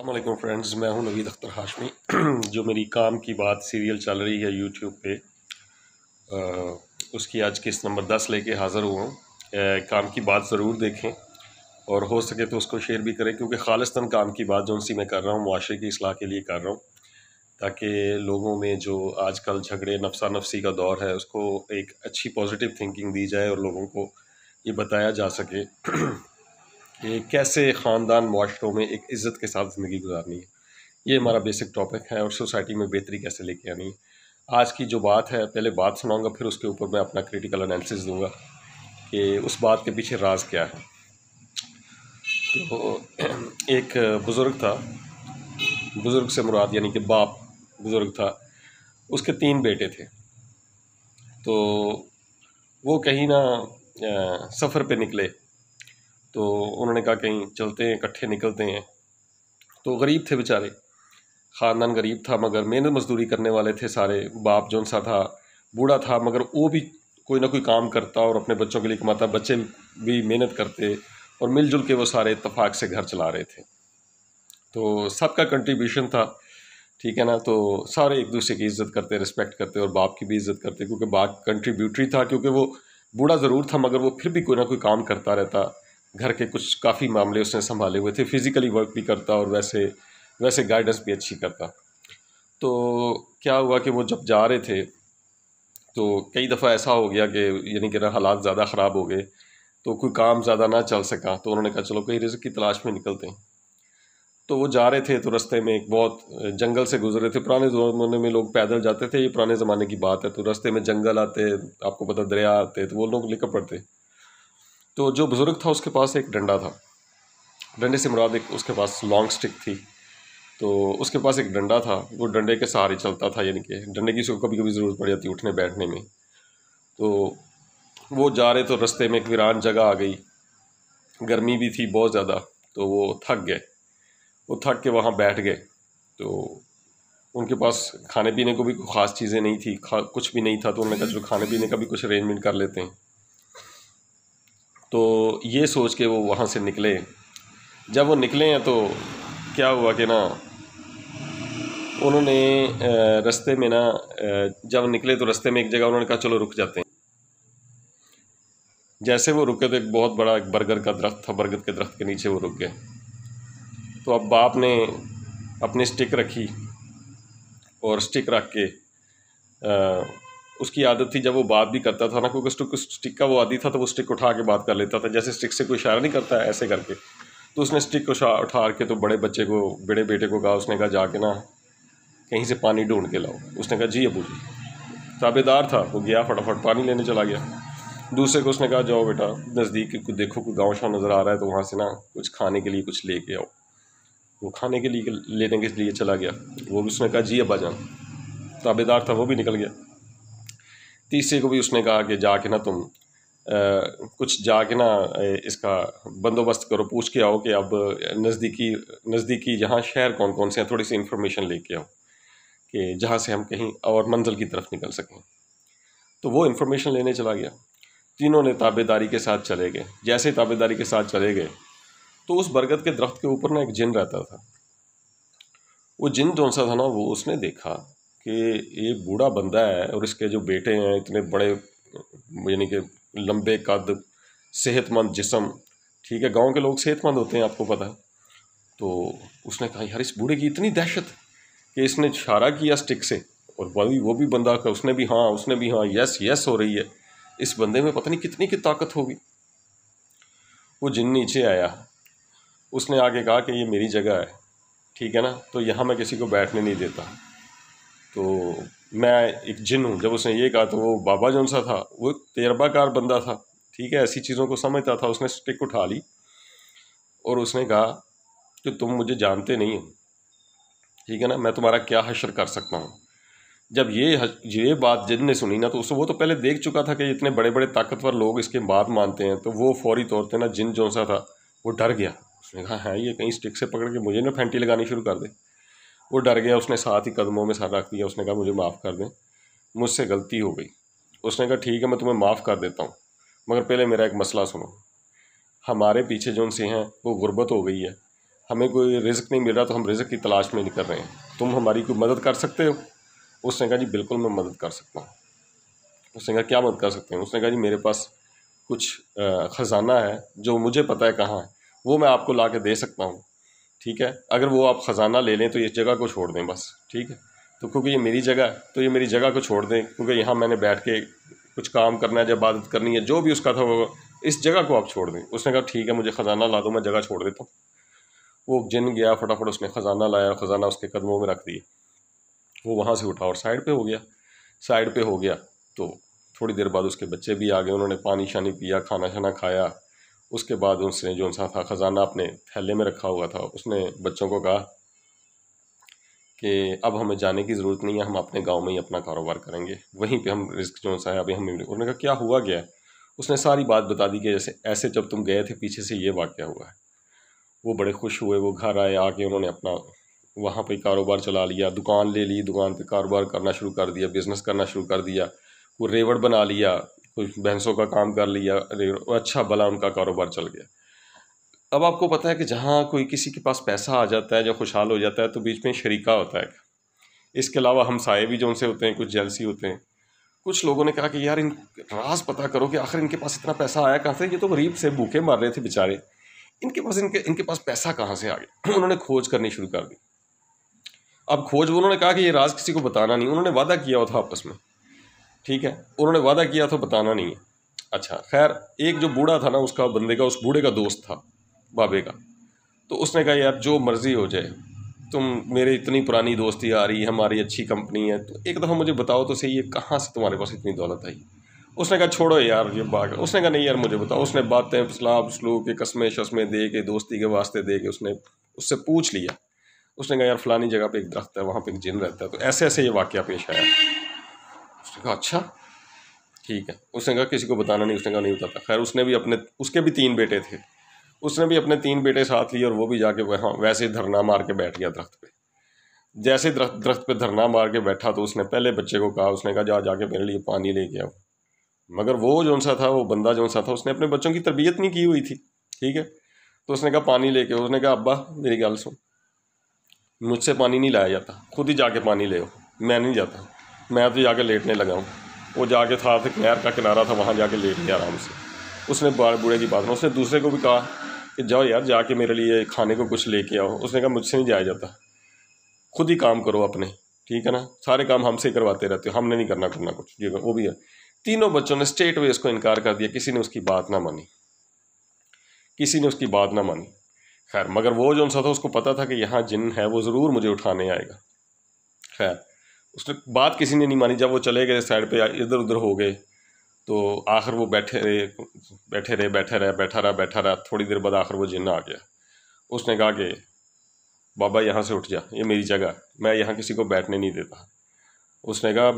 अल्लाम फ्रेंड्स मैं हूं नवीद अख्तर हाशमी जो मेरी काम की बात सीरियल चल रही है यूट्यूब पे आ, उसकी आज किस्त नंबर दस लेके हाज़िर हुआ हूँ काम की बात ज़रूर देखें और हो सके तो उसको शेयर भी करें क्योंकि खालिस्तन काम की बात जो उनसी मैं कर रहा हूँ माशरे की असलाह के लिए कर रहा हूँ ताकि लोगों में जो आजकल झगड़े नफसा नफसी का दौर है उसको एक अच्छी पॉजिटिव थिंकिंग दी जाए और लोगों को ये बताया जा सके कि कैसे ख़ानदान माशरों में एक इज़्ज़त के साथ ज़िंदगी गुजारनी है ये हमारा बेसिक टॉपिक है और सोसाइटी में बेहतरी कैसे लेके आनी है आज की जो बात है पहले बात सुनाऊंगा फिर उसके ऊपर मैं अपना क्रिटिकल एनालिसिस दूंगा कि उस बात के पीछे राज क्या है तो एक बुज़ुर्ग था बुज़ुर्ग से मुराद यानी कि बाप बुज़ुर्ग था उसके तीन बेटे थे तो वो कहीं ना सफ़र पे निकले तो उन्होंने कहा कहीं चलते हैं इकट्ठे निकलते हैं तो गरीब थे बेचारे ख़ानदान गरीब था मगर मेहनत मजदूरी करने वाले थे सारे बाप जौन सा था बूढ़ा था मगर वो भी कोई ना कोई काम करता और अपने बच्चों के लिए कमाता बच्चे भी मेहनत करते और मिलजुल के वो सारे इतफाक़ से घर चला रहे थे तो सबका कंट्रीब्यूशन था ठीक है ना तो सारे एक दूसरे की इज्जत करते रिस्पेक्ट करते और बाप की भी इज्जत करते क्योंकि बाप कंट्रीब्यूटरी था क्योंकि वो बूढ़ा ज़रूर था मगर वो फिर भी कोई ना कोई काम करता रहता घर के कुछ काफ़ी मामले उसने संभाले हुए थे फिज़िकली वर्क भी करता और वैसे वैसे गाइडेंस भी अच्छी करता तो क्या हुआ कि वो जब जा रहे थे तो कई दफ़ा ऐसा हो गया कि यानी कि ना हालात ज़्यादा ख़राब हो गए तो कोई काम ज़्यादा ना चल सका तो उन्होंने कहा चलो कहीं रिज़ की तलाश में निकलते हैं तो वो जा रहे थे तो रस्ते में एक बहुत जंगल से गुजर रहे थे पुराने ज़माने में लोग पैदल जाते थे ये पुराने ज़माने की बात है तो रस्ते में जंगल आते आपको पता दरिया आते तो वो लोग निकल पड़ते तो जो बुज़ुर्ग था उसके पास एक डंडा था डंडे से मुराद एक उसके पास लॉन्ग स्टिक थी तो उसके पास एक डंडा था वो डंडे के सहारे चलता था यानी कि डंडे की उसको कभी कभी ज़रूरत पड़ जाती उठने बैठने में तो वो जा रहे तो रस्ते में एक वीरान जगह आ गई गर्मी भी थी बहुत ज़्यादा तो वो थक गए वो थक के वहाँ बैठ गए तो उनके पास खाने पीने को भी कोई ख़ास चीज़ें नहीं थी खा कुछ भी नहीं था तो उन्होंने कहा चलो खाने पीने का भी कुछ अरेंजमेंट कर लेते हैं तो ये सोच के वो वहाँ से निकले जब वो निकले हैं तो क्या हुआ कि ना उन्होंने रास्ते में ना जब निकले तो रास्ते में एक जगह उन्होंने कहा चलो रुक जाते हैं जैसे वो रुके तो एक बहुत बड़ा एक बरगद का दरख्त था बरगद के दरख्त के नीचे वो रुक गए तो अब बाप ने अपनी स्टिक रखी और स्टिक रख के आ, उसकी आदत थी जब वो बात भी करता था ना क्योंकि उसको स्टिक का वो आदि था तो वो स्टिक उठा के बात कर लेता था जैसे स्टिक से कोई इशारा नहीं करता है ऐसे करके तो उसने स्टिक उठा उठा के तो बड़े बच्चे को बड़े बेटे को कहा उसने कहा जाके ना कहीं से पानी ढूंढ के लाओ उसने कहा जी अबू जी ताबेदार था वो गया फटाफट पानी लेने चला गया दूसरे को उसने कहा जाओ बेटा नज़दीक कुछ देखो कोई गाँव शाँव नज़र आ रहा है तो वहाँ से ना कुछ खाने के लिए कुछ लेके आओ वो खाने के लिए लेने के लिए चला गया वो भी उसने कहा जी अब्बा जान ताबेदार था वो भी निकल गया तीसरे को भी उसने कहा कि जाके ना तुम आ, कुछ जाके ना इसका बंदोबस्त करो पूछ के आओ कि अब नज़दीकी नज़दीकी जहाँ शहर कौन कौन से हैं थोड़ी सी इन्फॉर्मेशन लेके आओ कि जहाँ से हम कहीं और मंजिल की तरफ निकल सकें तो वो इन्फॉर्मेशन लेने चला गया तीनों ने ताबेदारी के साथ चले गए जैसे ताबेदारी के साथ चले गए तो उस बरगद के दरख्त के ऊपर ना एक जिन रहता था वो जिन कौन सा था ना वो उसने देखा कि ये बूढ़ा बंदा है और इसके जो बेटे हैं इतने बड़े यानी कि लंबे कद सेहतमंद जिसम ठीक है गांव के लोग सेहतमंद होते हैं आपको पता है तो उसने कहा यार इस बूढ़े की इतनी दहशत कि इसने इशारा किया स्टिक से और वही वो भी बंदा का उसने भी हाँ उसने भी हाँ यस यस हो रही है इस बंदे में पता नहीं कितनी की ताकत होगी वो जिन नीचे आया उसने आगे कहा कि ये मेरी जगह है ठीक है ना तो यहाँ मैं किसी को बैठने नहीं देता तो मैं एक जिन हूँ जब उसने ये कहा तो वो बाबा जौन सा था वो तजर्बाकार बंदा था ठीक है ऐसी चीज़ों को समझता था उसने स्टिक उठा ली और उसने कहा कि तुम मुझे जानते नहीं हो ठीक है ना मैं तुम्हारा क्या हशर कर सकता हूँ जब ये ये बात जिन ने सुनी ना तो उसको वो तो पहले देख चुका था कि इतने बड़े बड़े ताकतवर लोग इसके बात मानते हैं तो वो फौरी तौर पर ना जिन जौन सा था वो डर गया उसने कहा हाँ ये कहीं स्टिक से पकड़ के मुझे ना फैंटी लगानी शुरू कर दे वो डर गया उसने साथ ही कदमों में सर रख दिया उसने कहा मुझे माफ़ कर दें मुझसे गलती हो गई उसने कहा ठीक है मैं तुम्हें माफ़ कर देता हूँ मगर पहले मेरा एक मसला सुनो हमारे पीछे जो उनसे हैं वो गुर्बत हो गई है हमें कोई रिज्क नहीं मिल रहा तो हम रिज्क की तलाश में निकल रहे हैं तुम हमारी कोई मदद कर सकते हो उसने कहा जी बिल्कुल मैं मदद कर सकता हूँ उसने कहा क्या मदद कर सकते हैं उसने कहा जी मेरे पास कुछ ख़जाना है जो मुझे पता है कहाँ है वो मैं आपको ला के दे सकता हूँ ठीक है अगर वो आप ख़जाना ले लें तो इस जगह को छोड़ दें बस ठीक है तो क्योंकि ये मेरी जगह है तो ये मेरी जगह को छोड़ दें क्योंकि यहाँ मैंने बैठ के कुछ काम करना है इबादत करनी है जो भी उसका था वो इस जगह को आप छोड़ दें उसने कहा ठीक है मुझे ख़जाना ला दो मैं जगह छोड़ देता हूँ वो जिन गया फटाफट उसने ख़जाना लाया ख़जाना उसके कदमों में रख दिए वो वहाँ से उठा और साइड पर हो गया साइड पर हो गया तो थोड़ी देर बाद उसके बच्चे भी आ गए उन्होंने पानी शानी पिया खाना शाना खाया उसके बाद उसने जो सा था ख़जाना अपने थैले में रखा हुआ था उसने बच्चों को कहा कि अब हमें जाने की ज़रूरत नहीं है हम अपने गांव में ही अपना कारोबार करेंगे वहीं पे हम रिस्क जो सा है अभी हम उन्होंने कहा क्या हुआ गया उसने सारी बात बता दी कि जैसे ऐसे जब तुम गए थे पीछे से ये वाक्य हुआ है वो बड़े खुश हुए वो घर आए आके उन्होंने अपना वहाँ पर कारोबार चला लिया दुकान ले ली दुकान पर कारोबार करना शुरू कर दिया बिज़नेस करना शुरू कर दिया वो रेवड़ बना लिया कुछ भैंसों का काम कर लिया अच्छा भला उनका कारोबार चल गया अब आपको पता है कि जहाँ कोई किसी के पास पैसा आ जाता है जो खुशहाल हो जाता है तो बीच में शरीका होता है इसके अलावा हमसाए भी जो उनसे होते हैं कुछ जेलसी होते हैं कुछ लोगों ने कहा कि यार इन राज पता करो कि आखिर इनके पास इतना पैसा आया कहाँ से ये तो गरीब से भूखे मर रहे थे बेचारे इनके पास इनके इनके पास पैसा कहाँ से आ गया उन्होंने खोज करनी शुरू कर दी अब खोज उन्होंने कहा कि ये राज किसी को बताना नहीं उन्होंने वादा किया हुआ था आपस में ठीक है उन्होंने वादा किया था बताना नहीं है अच्छा खैर एक जो बूढ़ा था ना उसका बंदे का उस बूढ़े का दोस्त था बाबे का तो उसने कहा यार जो मर्ज़ी हो जाए तुम मेरे इतनी पुरानी दोस्ती आ रही है हमारी अच्छी कंपनी है तो एक दफ़ा मुझे बताओ तो सही ये कहाँ से तुम्हारे पास इतनी दौलत आई उसने कहा छोड़ो यार ये बाग उसने कहा नहीं यार मुझे बताओ उसने बातें सलाब सलू के कस्में शस्में दे के दोस्ती के वास्ते दे के उसने उससे पूछ लिया उसने कहा यार फलानी जगह पे एक दरख्त है वहाँ पे एक जिन रहता है तो ऐसे ऐसे ये वाक्य पेश आया कहा अच्छा ठीक है उसने कहा किसी को बताना नहीं उसने कहा नहीं बताता खैर उसने भी अपने उसके भी तीन बेटे थे उसने भी अपने तीन बेटे साथ लिए और वो भी जाके वहाँ वैसे ही धरना मार के बैठ गया दरख्त पे जैसे दरख्त दरख्त पे धरना मार के बैठा तो उसने पहले बच्चे को कहा उसने कहा जा जाके मेरे लिए पानी ले गया मगर वो जौन सा था वो बंदा जौन सा था उसने अपने बच्चों की तरबियत नहीं की हुई थी ठीक है तो उसने कहा पानी लेके उसने कहा अब्बा मेरी गल सुन मुझसे पानी नहीं लाया जाता खुद ही जाके पानी ले मैं नहीं जाता मैं तो जाके लेटने लगा हूँ वो जाके था तो नहर का किनारा था वहाँ जाके लेट गया आराम से उसने बार बूढ़े की बात में उसने दूसरे को भी कहा कि जाओ यार जाके मेरे लिए खाने को कुछ लेके आओ उसने कहा मुझसे नहीं जाया जाता खुद ही काम करो अपने ठीक है ना सारे काम हमसे करवाते रहते हो हमने नहीं करना करना कुछ ये वो भी है तीनों बच्चों ने स्टेट वे इसको इनकार कर दिया किसी ने उसकी बात ना मानी किसी ने उसकी बात ना मानी खैर मगर वो जो सा था उसको पता था कि यहाँ जिन है वो ज़रूर मुझे उठाने आएगा खैर उसने बात किसी ने नहीं मानी जब वो चले गए साइड पे इधर उधर हो गए तो आखिर वो बैठे रहे बैठे रहे बैठे रहे बैठा रहा बैठा रहा थोड़ी देर बाद आखिर वो जिन्न आ गया उसने कहा कि बाबा यहाँ से उठ जा ये मेरी जगह मैं यहाँ किसी को बैठने नहीं देता उसने कहा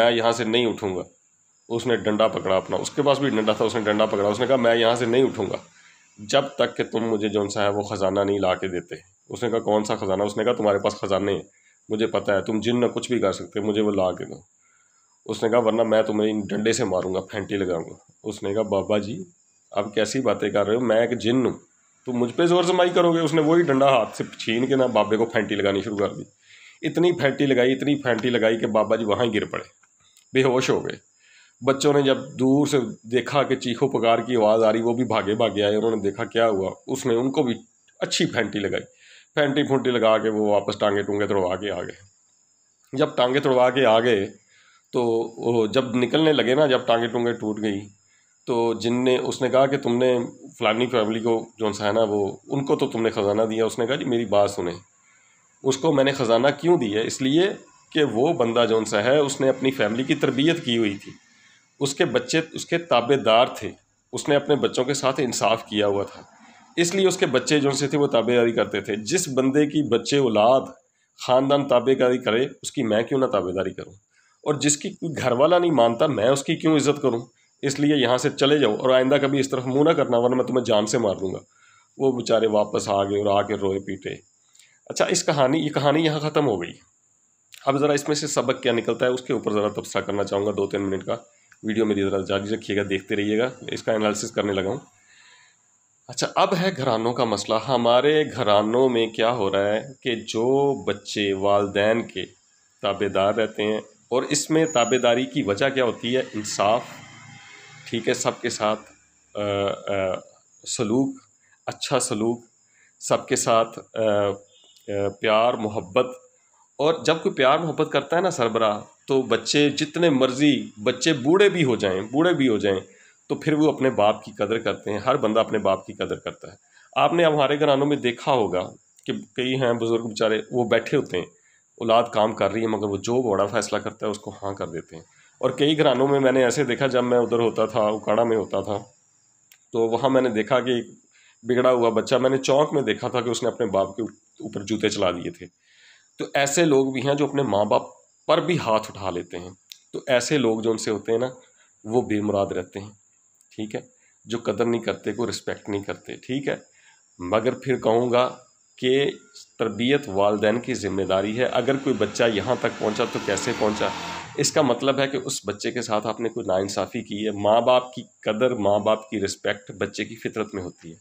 मैं यहाँ से नहीं उठूँगा उसने डंडा पकड़ा अपना उसके पास भी डंडा था उसने डंडा पकड़ा उसने कहा मैं यहाँ से नहीं उठूँगा जब तक कि तुम मुझे जौन सा है वो ख़ज़ाना नहीं ला के देते उसने कहा कौन सा ख़ज़ाना उसने कहा तुम्हारे पास ख़ज़ाने हैं मुझे पता है तुम जिन ना कुछ भी कर सकते मुझे वो ला के दो उसने कहा वरना मैं तुम्हें इन डंडे से मारूंगा फेंटी लगाऊंगा उसने कहा बाबा जी आप कैसी बातें कर रहे हो मैं एक जिन हूँ तुम मुझ पर जोर जमाई करोगे उसने वही डंडा हाथ से छीन के ना बाबे को फेंटी लगानी शुरू कर दी इतनी फेंटी लगाई इतनी फेंटी लगाई कि बाबा जी वहाँ ही गिर पड़े बेहोश हो गए बच्चों ने जब दूर से देखा कि चीखों पकार की आवाज़ आ रही वो भी भागे भागे आए उन्होंने देखा क्या हुआ उसने उनको भी अच्छी फेंटी लगाई फैंटी फूंटी लगा के वो वापस टांगे टूंगे तोड़वा के आ गए जब टांगे तोड़वा के आ गए तो वो जब निकलने लगे ना जब टांगे टूंगे टूट गई तो जिनने उसने कहा कि तुमने फलानी फैमिली को जो सा है ना वो उनको तो तुमने ख़जाना दिया उसने कहा जी मेरी बात सुने उसको मैंने ख़जाना क्यों दिया इसलिए कि वो बंदा जो सा है उसने अपनी फैमिली की तरबियत की हुई थी उसके बच्चे उसके ताबेदार थे उसने अपने बच्चों के साथ इंसाफ किया हुआ था इसलिए उसके बच्चे जो से थे वो ताबेदारी करते थे जिस बंदे की बच्चे औलाद ख़ानदान ताबेदारी करे उसकी मैं क्यों ना ताबेदारी करूँ और जिसकी घर वाला नहीं मानता मैं उसकी क्यों इज्जत करूँ इसलिए यहाँ से चले जाओ और आइंदा कभी इस तरफ मुँह ना करना वरना मैं तुम्हें जान से मार दूँगा वो बेचारे वापस आ गए और आके रोए पीटे अच्छा इस कहानी ये कहानी यहाँ ख़त्म हो गई अब ज़रा इसमें से सबक क्या निकलता है उसके ऊपर ज़रा तबसरा करना चाहूँगा दो तीन मिनट का वीडियो मेरी ज़रा जारी रखिएगा देखते रहिएगा इसका एनालिसिस करने लगाऊँ अच्छा अब है घरानों का मसला हमारे घरानों में क्या हो रहा है कि जो बच्चे वालदेन के ताबेदार रहते हैं और इसमें ताबेदारी की वजह क्या होती है इंसाफ ठीक है सबके साथ सलूक अच्छा सलूक सबके साथ आ, प्यार मोहब्बत और जब कोई प्यार मोहब्बत करता है ना सरबरा तो बच्चे जितने मर्ज़ी बच्चे बूढ़े भी हो जाएं बूढ़े भी हो जाएं तो फिर वो अपने बाप की कदर करते हैं हर बंदा अपने बाप की कदर करता है आपने हमारे घरानों में देखा होगा कि कई हैं बुज़ुर्ग बेचारे वो बैठे होते हैं औलाद काम कर रही है मगर वो जो बड़ा फ़ैसला करता है उसको हाँ कर देते हैं और कई घरानों में मैंने ऐसे देखा जब मैं उधर होता था उकाड़ा में होता था तो वहाँ मैंने देखा कि बिगड़ा हुआ बच्चा मैंने चौंक में देखा था कि उसने अपने बाप के ऊपर जूते चला दिए थे तो ऐसे लोग भी हैं जो अपने माँ बाप पर भी हाथ उठा लेते हैं तो ऐसे लोग जो उनसे होते हैं ना वो बेमुराद रहते हैं ठीक है जो कदर नहीं करते को रिस्पेक्ट नहीं करते ठीक है मगर फिर कहूँगा कि तरबियत वालदेन की ज़िम्मेदारी है अगर कोई बच्चा यहाँ तक पहुँचा तो कैसे पहुँचा इसका मतलब है कि उस बच्चे के साथ आपने कोई नाइंसाफ़ी की है माँ बाप की कदर माँ बाप की रिस्पेक्ट बच्चे की फितरत में होती है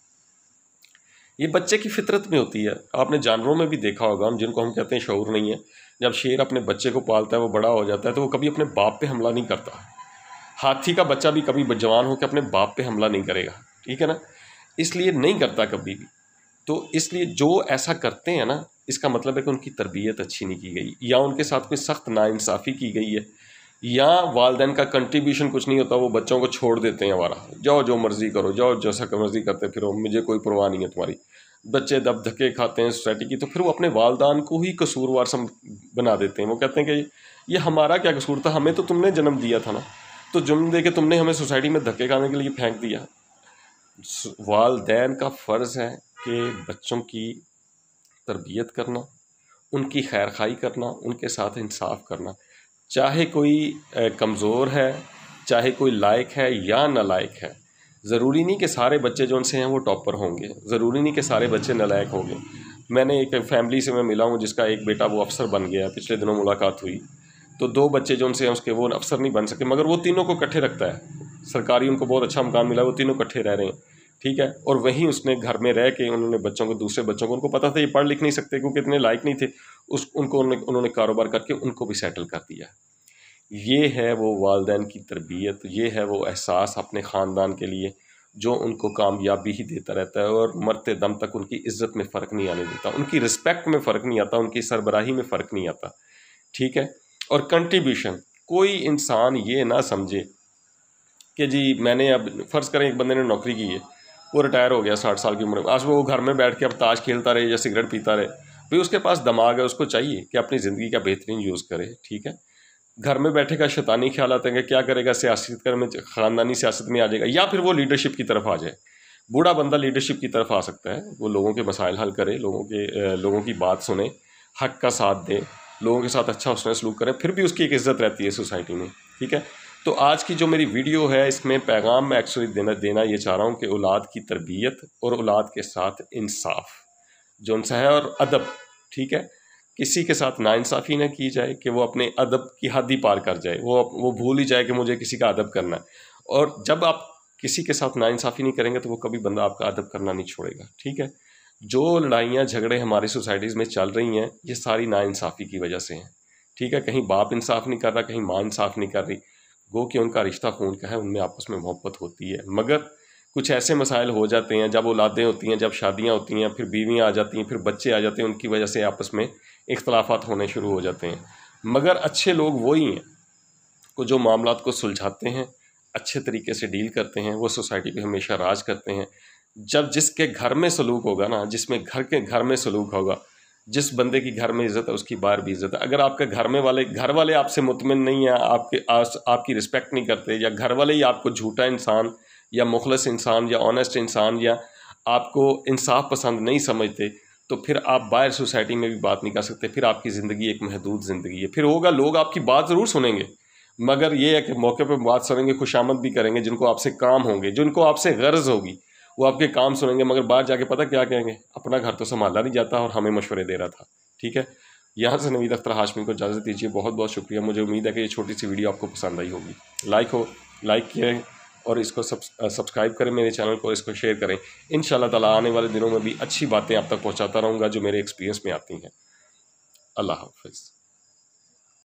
ये बच्चे की फितरत में होती है आपने जानवरों में भी देखा होगा हम जिनको हम कहते हैं शौर नहीं है जब शेर अपने बच्चे को पालता है वो बड़ा हो जाता है तो वो कभी अपने बाप पे हमला नहीं करता है हाथी का बच्चा भी कभी जवान होकर अपने बाप पे हमला नहीं करेगा ठीक है ना इसलिए नहीं करता कभी भी तो इसलिए जो ऐसा करते हैं ना इसका मतलब है कि उनकी तरबियत अच्छी नहीं की गई या उनके साथ कोई सख्त नाइंसाफ़ी की गई है या वालदेन का कंट्रीब्यूशन कुछ नहीं होता वो बच्चों को छोड़ देते हैं हमारा जाओ जो मर्ज़ी करो जाओ जैसा मर्ज़ी करते फिर मुझे कोई परवाह नहीं है तुम्हारी बच्चे दब धक्के खाते हैं सोसाइटी की तो फिर वो अपने वालदान को ही कसूरवार सम बना देते हैं वो कहते हैं कि ये हमारा क्या कसूर था हमें तो तुमने जन्म दिया था ना तो जुम्म दे के तुमने हमें सोसाइटी में धक्के खाने के लिए फेंक दिया वालदेन का फ़र्ज़ है कि बच्चों की तरबियत करना उनकी खैर खाई करना उनके साथ इंसाफ करना चाहे कोई कमज़ोर है चाहे कोई लायक है या नालायक है ज़रूरी नहीं कि सारे बच्चे जो उनसे हैं वो टॉपर होंगे ज़रूरी नहीं कि सारे बच्चे नालायक होंगे मैंने एक फैमिली से मैं मिला हूँ जिसका एक बेटा वो अफसर बन गया पिछले दिनों मुलाकात हुई तो दो बच्चे जो उनसे उसके वो अफसर नहीं बन सके मगर वो तीनों को इकट्ठे रखता है सरकारी उनको बहुत अच्छा मकान मिला वो तीनों इकट्ठे रह रहे हैं ठीक है और वहीं उसने घर में रह के उन्होंने बच्चों को दूसरे बच्चों को उनको पता था ये पढ़ लिख नहीं सकते क्योंकि इतने लायक नहीं थे उस उनको उन्होंने उन्होंने कारोबार करके उनको भी सेटल कर दिया ये है वो वालदेन की तरबियत ये है वो एहसास अपने ख़ानदान के लिए जो उनको कामयाबी ही देता रहता है और मरते दम तक उनकी इज़्ज़त में फ़र्क नहीं आने देता उनकी रिस्पेक्ट में फ़र्क नहीं आता उनकी सरबराही में फ़र्क नहीं आता ठीक है और कंट्रीब्यूशन कोई इंसान ये ना समझे कि जी मैंने अब फ़र्ज़ करें एक बंदे ने नौकरी की है वो रिटायर हो गया साठ साल की उम्र में आज वो घर में बैठ के अब ताश खेलता रहे या सिगरेट पीता रहे भाई उसके पास दिमाग है उसको चाहिए कि अपनी ज़िंदगी का बेहतरीन यूज़ करे ठीक है घर में बैठेगा शैतानी ख्याल आते हैं क्या करेगा सियासत कर में ख़ानदानी सियासत में आ जाएगा या फिर वो लीडरशिप की तरफ आ जाए बूढ़ा बंदा लीडरशिप की तरफ आ सकता है वो लोगों के मसाइल हल करे लोगों के लोगों की बात सुने हक का साथ दे लोगों के साथ अच्छा उसने सलूक करें फिर भी उसकी एक इज्जत रहती है सोसाइटी में ठीक है तो आज की जो मेरी वीडियो है इसमें पैगाम मैं एक्चुअली देना देना ये चाह रहा हूँ कि औलाद की तरबियत और औलाद के साथ इंसाफ जो सा है और अदब ठीक है किसी के साथ नाइंसाफ़ी ना की जाए कि वो अपने अदब की हद ही पार कर जाए वो वो भूल ही जाए कि मुझे किसी का अदब करना है और जब आप किसी के साथ नाइंसाफ़ी नहीं करेंगे तो वो कभी बंदा आपका अदब करना नहीं छोड़ेगा ठीक है जो लड़ाइयाँ झगड़े हमारी सोसाइटीज़ में चल रही हैं ये सारी नाानसाफ़ी की वजह से हैं ठीक है कहीं बाप इंसाफ़ नहीं कर रहा कहीं माँ इंसाफ़ नहीं कर रही गो कि उनका रिश्ता खून का है उनमें आपस में मोहब्बत होती है मगर कुछ ऐसे मसाइल हो जाते हैं जब औलादें होती हैं जब शादियाँ होती हैं फिर बीवियाँ आ जाती हैं फिर बच्चे आ जाते हैं उनकी वजह से आपस में इख्तलाफात होने शुरू हो जाते हैं मगर अच्छे लोग वही हैं को जो मामला को सुलझाते हैं अच्छे तरीके से डील करते हैं वो सोसाइटी पे हमेशा राज करते हैं जब जिसके घर में सलूक होगा ना जिसमें घर के घर में सलूक होगा जिस बंदे की घर में इज़्ज़त है उसकी बाहर भी इज़्ज़त है अगर आपके घर में वाले घर वाले आपसे मुतमिन नहीं है आपके आस, आपकी रिस्पेक्ट नहीं करते या घर वाले ही आपको झूठा इंसान या मुखलस इंसान या ऑनेस्ट इंसान या आपको इंसाफ पसंद नहीं समझते तो फिर आप बाहर सोसाइटी में भी बात नहीं कर सकते फिर आपकी ज़िंदगी एक महदूद ज़िंदगी है फिर होगा लोग आपकी बात ज़रूर सुनेंगे मगर ये है कि मौके पर बात सुनेंगे खुशामद भी करेंगे जिनको आपसे काम होंगे जिनको आपसे गर्ज होगी वो आपके काम सुनेंगे मगर बाहर जाके पता क्या कहेंगे अपना घर तो संभाला नहीं जाता और हमें मशवरे दे रहा था ठीक है यहाँ से नवीद अख्तर हाशमी को इजाज़त दीजिए बहुत बहुत शुक्रिया मुझे उम्मीद है कि ये छोटी सी वीडियो आपको पसंद आई होगी लाइक हो लाइक किए और इसको सब्सक्राइब करें मेरे चैनल को और इसको शेयर करें इन ताला आने वाले दिनों में भी अच्छी बातें आप तक पहुँचाता रहूँगा जो मेरे एक्सपीरियंस में आती हैं अल्लाह हाफिज़